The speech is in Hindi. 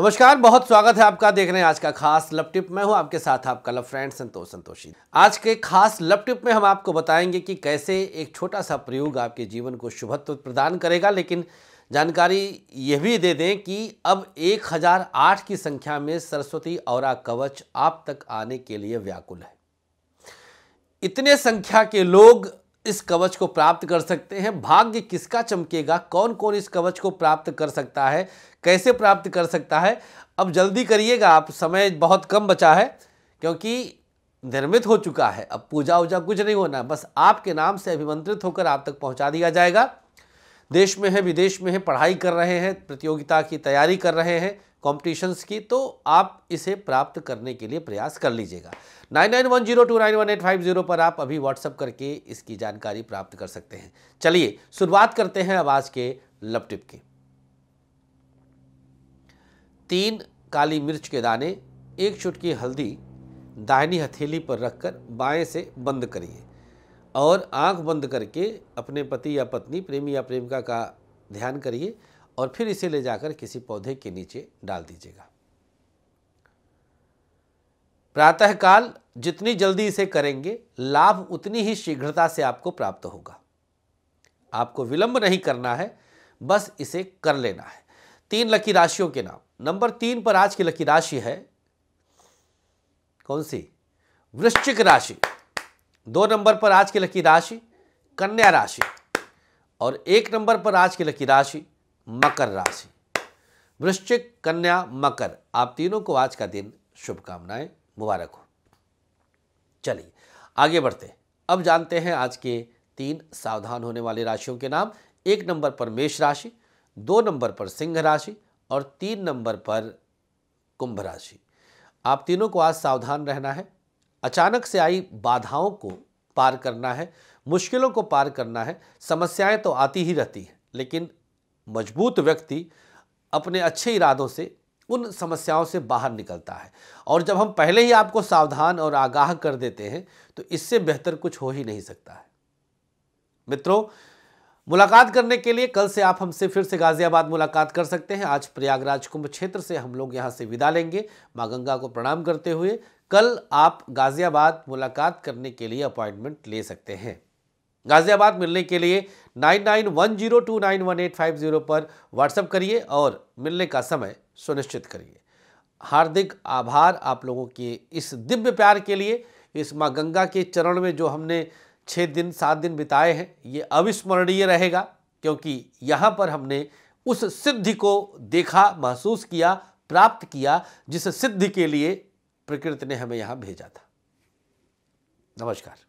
नमस्कार बहुत स्वागत है आपका देख रहे हैं आज का खास लव टिप मैं हूं आपके साथ आपका लव फ्रेंड संतोष संतोषी आज के खास लव टिप में हम आपको बताएंगे कि कैसे एक छोटा सा प्रयोग आपके जीवन को शुभत्व प्रदान करेगा लेकिन जानकारी यह भी दे दें कि अब 1008 की संख्या में सरस्वती और कवच आप तक आने के लिए व्याकुल है इतने संख्या के लोग इस कवच को प्राप्त कर सकते हैं भाग्य किसका चमकेगा कौन कौन इस कवच को प्राप्त कर सकता है कैसे प्राप्त कर सकता है अब जल्दी करिएगा आप समय बहुत कम बचा है क्योंकि निर्मित हो चुका है अब पूजा उजा कुछ नहीं होना बस आपके नाम से अभिमंत्रित होकर आप तक पहुंचा दिया जाएगा देश में है विदेश में है पढ़ाई कर रहे हैं प्रतियोगिता की तैयारी कर रहे हैं कॉम्पिटिशन्स की तो आप इसे प्राप्त करने के लिए प्रयास कर लीजिएगा nine nine one zero two nine one eight five zero पर आप अभी व्हाट्सअप करके इसकी जानकारी प्राप्त कर सकते हैं चलिए शुरुआत करते हैं आवाज के लपटिप टिप की तीन काली मिर्च के दाने एक चुटकी हल्दी दाहिनी हथेली पर रखकर बाएं से बंद करिए और आंख बंद करके अपने पति या पत्नी प्रेमी या प्रेमिका का ध्यान करिए और फिर इसे ले जाकर किसी पौधे के नीचे डाल दीजिएगा प्रातःकाल जितनी जल्दी इसे करेंगे लाभ उतनी ही शीघ्रता से आपको प्राप्त होगा आपको विलंब नहीं करना है बस इसे कर लेना है तीन लकी राशियों के नाम नंबर तीन पर आज की लकी राशि है कौन सी वृश्चिक राशि दो नंबर पर आज की लकी राशि कन्या राशि और एक नंबर पर आज की लकी राशि मकर राशि वृश्चिक कन्या मकर आप तीनों को आज का दिन शुभकामनाएं मुबारक हो चलिए आगे बढ़ते अब जानते हैं आज के तीन सावधान होने वाली राशियों के नाम एक नंबर पर मेष राशि दो नंबर पर सिंह राशि और तीन नंबर पर कुंभ राशि आप तीनों को आज सावधान रहना है अचानक से आई बाधाओं को पार करना है मुश्किलों को पार करना है समस्याएं तो आती ही रहती हैं लेकिन मजबूत व्यक्ति अपने अच्छे इरादों से उन समस्याओं से बाहर निकलता है और जब हम पहले ही आपको सावधान और आगाह कर देते हैं तो इससे बेहतर कुछ हो ही नहीं सकता है मित्रों मुलाकात करने के लिए कल से आप हमसे फिर से गाजियाबाद मुलाकात कर सकते हैं आज प्रयागराज कुंभ क्षेत्र से हम लोग यहाँ से विदा लेंगे माँ गंगा को प्रणाम करते हुए कल आप गाजियाबाद मुलाकात करने के लिए अपॉइंटमेंट ले सकते हैं गाज़ियाबाद मिलने के लिए nine nine one zero two nine one eight five zero पर व्हाट्सअप करिए और मिलने का समय सुनिश्चित करिए हार्दिक आभार आप लोगों के इस दिव्य प्यार के लिए इस माँ गंगा के चरण में जो हमने छः दिन सात दिन बिताए हैं ये अविस्मरणीय रहेगा क्योंकि यहाँ पर हमने उस सिद्धि को देखा महसूस किया प्राप्त किया जिस सिद्धि के लिए प्रकृति ने हमें यहाँ भेजा था नमस्कार